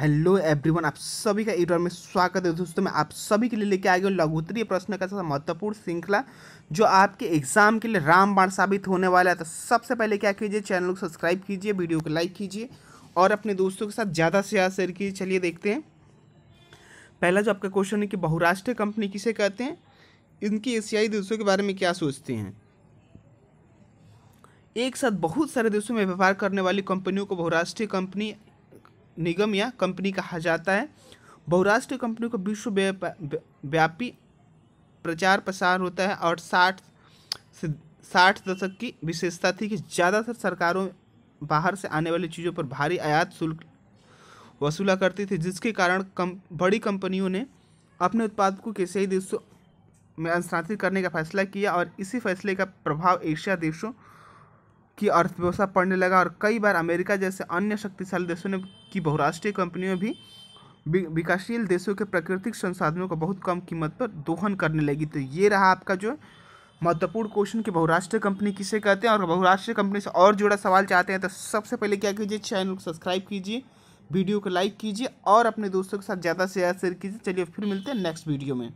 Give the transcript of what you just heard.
hello everyone आप सभी का यूट्यूब में स्वागत है दोस्तों मैं आप सभी के लिए लेके आ गया हूँ लघुतरीय प्रश्न का महत्वपूर्ण श्रृंखला जो आपके एग्जाम के लिए रामबाण साबित होने वाला है तो सबसे पहले क्या कीजिए चैनल को सब्सक्राइब कीजिए वीडियो को लाइक कीजिए और अपने दोस्तों के साथ ज़्यादा से ज़्यादा शेयर कीजिए चलिए देखते हैं पहला जो आपका क्वेश्चन है कि बहुराष्ट्रीय कंपनी किसे कहते हैं इनकी एशियाई देशों के बारे में क्या सोचते हैं एक साथ बहुत सारे देशों में व्यापार करने वाली कंपनियों को बहुराष्ट्रीय कंपनी निगम या कंपनी कहा जाता है बहुराष्ट्रीय कंपनी को विश्व व्यापी प्रचार प्रसार होता है और साठ से साठ दशक की विशेषता थी कि ज़्यादातर सरकारों बाहर से आने वाली चीज़ों पर भारी आयात शुल्क वसूला करती थी जिसके कारण कम बड़ी कंपनियों ने अपने उत्पाद को ही देशों में स्थानांतरित करने का फैसला किया और इसी फैसले का प्रभाव एशिया देशों की अर्थव्यवस्था पड़ने लगा और कई बार अमेरिका जैसे अन्य शक्तिशाली देशों ने की बहुराष्ट्रीय कंपनियों भी विकासशील देशों के प्राकृतिक संसाधनों का बहुत कम कीमत पर दोहन करने लगी तो ये रहा आपका जो महत्वपूर्ण क्वेश्चन कि बहुराष्ट्रीय कंपनी किसे कहते हैं और बहुराष्ट्रीय कंपनी से और जुड़ा सवाल चाहते हैं तो सबसे पहले क्या कीजिए चैनल को सब्सक्राइब कीजिए वीडियो को लाइक कीजिए और अपने दोस्तों के साथ ज़्यादा से ज़्यादा शेयर कीजिए चलिए फिर मिलते हैं नेक्स्ट वीडियो में